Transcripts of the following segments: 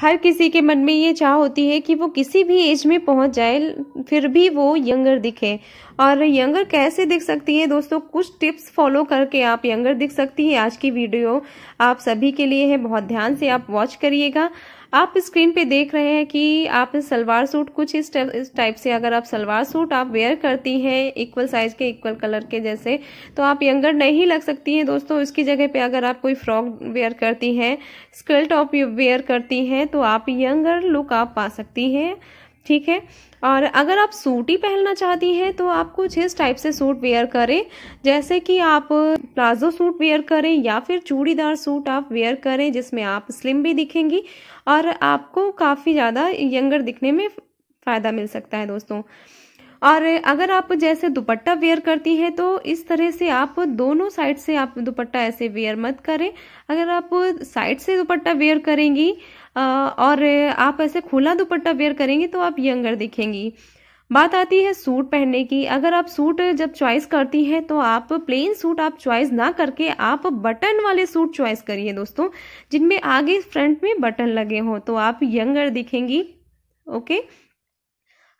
हर किसी के मन में ये चाह होती है कि वो किसी भी एज में पहुंच जाए फिर भी वो यंगर दिखे और यंगर कैसे दिख सकती है दोस्तों कुछ टिप्स फॉलो करके आप यंगर दिख सकती है आज की वीडियो आप सभी के लिए है बहुत ध्यान से आप वॉच करिएगा आप स्क्रीन पे देख रहे हैं कि आप सलवार सूट कुछ इस टाइप से अगर आप सलवार सूट आप वेयर करती हैं इक्वल साइज के इक्वल कलर के जैसे तो आप यंगर नहीं लग सकती हैं दोस्तों इसकी जगह पे अगर आप कोई फ्रॉक वेयर करती हैं स्कर्ट टॉप वेयर करती हैं तो आप यंगर लुक आप पा सकती हैं ठीक है और अगर आप सूट ही पहनना चाहती हैं तो आप कुछ इस टाइप से सूट वेयर करें जैसे कि आप प्लाजो सूट वेयर करें या फिर चूड़ीदार सूट आप वेयर करें जिसमें आप स्लिम भी दिखेंगी और आपको काफ़ी ज़्यादा यंगर दिखने में फ़ायदा मिल सकता है दोस्तों और अगर आप जैसे दुपट्टा वेयर करती हैं तो इस तरह से आप दोनों साइड से आप दुपट्टा ऐसे वेयर मत करें अगर आप साइड से दुपट्टा वेयर करेंगी और आप ऐसे खुला दुपट्टा वेयर करेंगी तो आप यंगर दिखेंगी बात आती है सूट पहनने की अगर आप सूट जब चॉइस करती हैं तो आप प्लेन सूट आप चॉइस ना करके आप बटन वाले सूट चॉइस करिए दोस्तों जिनमें आगे फ्रंट में बटन लगे हों तो आप यंगर दिखेंगी ओके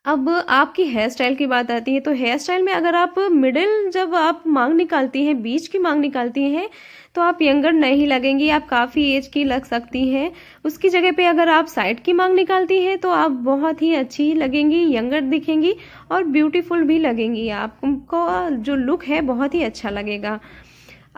अब आपकी हेयर स्टाइल की बात आती है तो हेयर स्टाइल में अगर आप मिडिल जब आप मांग निकालती हैं बीच की मांग निकालती हैं तो आप यंगर नहीं लगेंगी आप काफ़ी एज की लग सकती हैं उसकी जगह पे अगर आप साइड की मांग निकालती हैं तो आप बहुत ही अच्छी लगेंगी यंगर दिखेंगी और ब्यूटीफुल भी लगेंगी आपको जो लुक है बहुत ही अच्छा लगेगा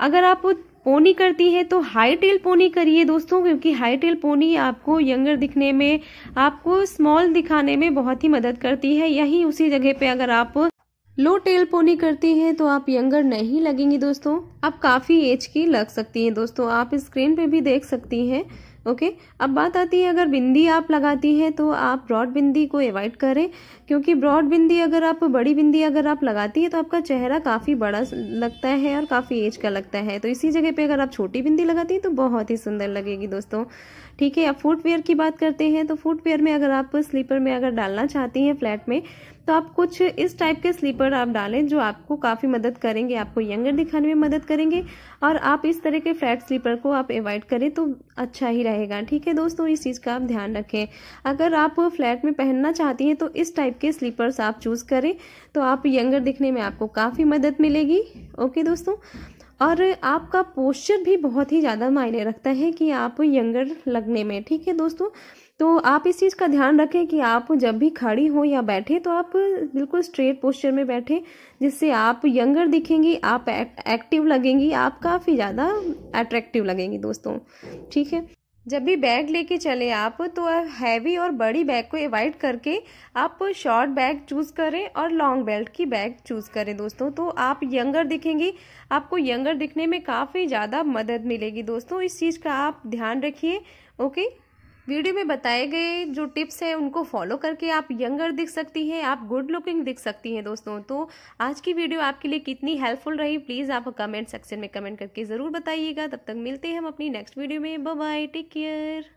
अगर आप पोनी करती है तो हाई टेल पोनी करिए दोस्तों क्योंकि हाई टेल पोनी आपको यंगर दिखने में आपको स्मॉल दिखाने में बहुत ही मदद करती है यही उसी जगह पे अगर आप लो टेल पोनी करती हैं तो आप यंगर नहीं लगेंगी दोस्तों आप काफ़ी एज की लग सकती हैं दोस्तों आप स्क्रीन पे भी देख सकती हैं ओके अब बात आती है अगर बिंदी आप लगाती हैं तो आप ब्रॉड बिंदी को एवॉइड करें क्योंकि ब्रॉड बिंदी अगर आप बड़ी बिंदी अगर आप लगाती है तो आपका चेहरा काफ़ी बड़ा लगता है और काफ़ी एज का लगता है तो इसी जगह पे अगर आप छोटी बिंदी लगाती है तो बहुत ही सुंदर लगेगी दोस्तों ठीक है अब फुटवेयर की बात करते हैं तो फुटवेयर में अगर आप स्लीपर में अगर डालना चाहती हैं फ्लैट में तो आप कुछ इस टाइप के स्लीपर आप डालें जो आपको काफ़ी मदद करेंगे आपको यंगर दिखाने में मदद करेंगे और आप इस तरह के फ्लैट स्लीपर को आप अवॉइड करें तो अच्छा ही रहेगा ठीक है दोस्तों इस चीज़ का आप ध्यान रखें अगर आप फ्लैट में पहनना चाहती हैं तो इस टाइप के स्लीपर्स आप चूज़ करें तो आप यंगर दिखने में आपको काफ़ी मदद मिलेगी ओके दोस्तों और आपका पोस्चर भी बहुत ही ज़्यादा मायने रखता है कि आप यंगर लगने में ठीक है दोस्तों तो आप इस चीज़ का ध्यान रखें कि आप जब भी खड़ी हो या बैठे तो आप बिल्कुल स्ट्रेट पोस्चर में बैठे जिससे आप यंगर दिखेंगी आप एक्टिव लगेंगी आप काफ़ी ज़्यादा अट्रैक्टिव लगेंगी दोस्तों ठीक है जब भी बैग लेके चले आप तो हैवी और बड़ी बैग को एवॉइड करके आप शॉर्ट बैग चूज़ करें और लॉन्ग बेल्ट की बैग चूज़ करें दोस्तों तो आप यंगर दिखेंगी आपको यंगर दिखने में काफ़ी ज़्यादा मदद मिलेगी दोस्तों इस चीज़ का आप ध्यान रखिए ओके वीडियो में बताए गए जो टिप्स हैं उनको फॉलो करके आप यंगर दिख सकती हैं आप गुड लुकिंग दिख सकती हैं दोस्तों तो आज की वीडियो आपके लिए कितनी हेल्पफुल रही प्लीज़ आप कमेंट सेक्शन में कमेंट करके ज़रूर बताइएगा तब तक मिलते हैं हम अपनी नेक्स्ट वीडियो में बाय टेक केयर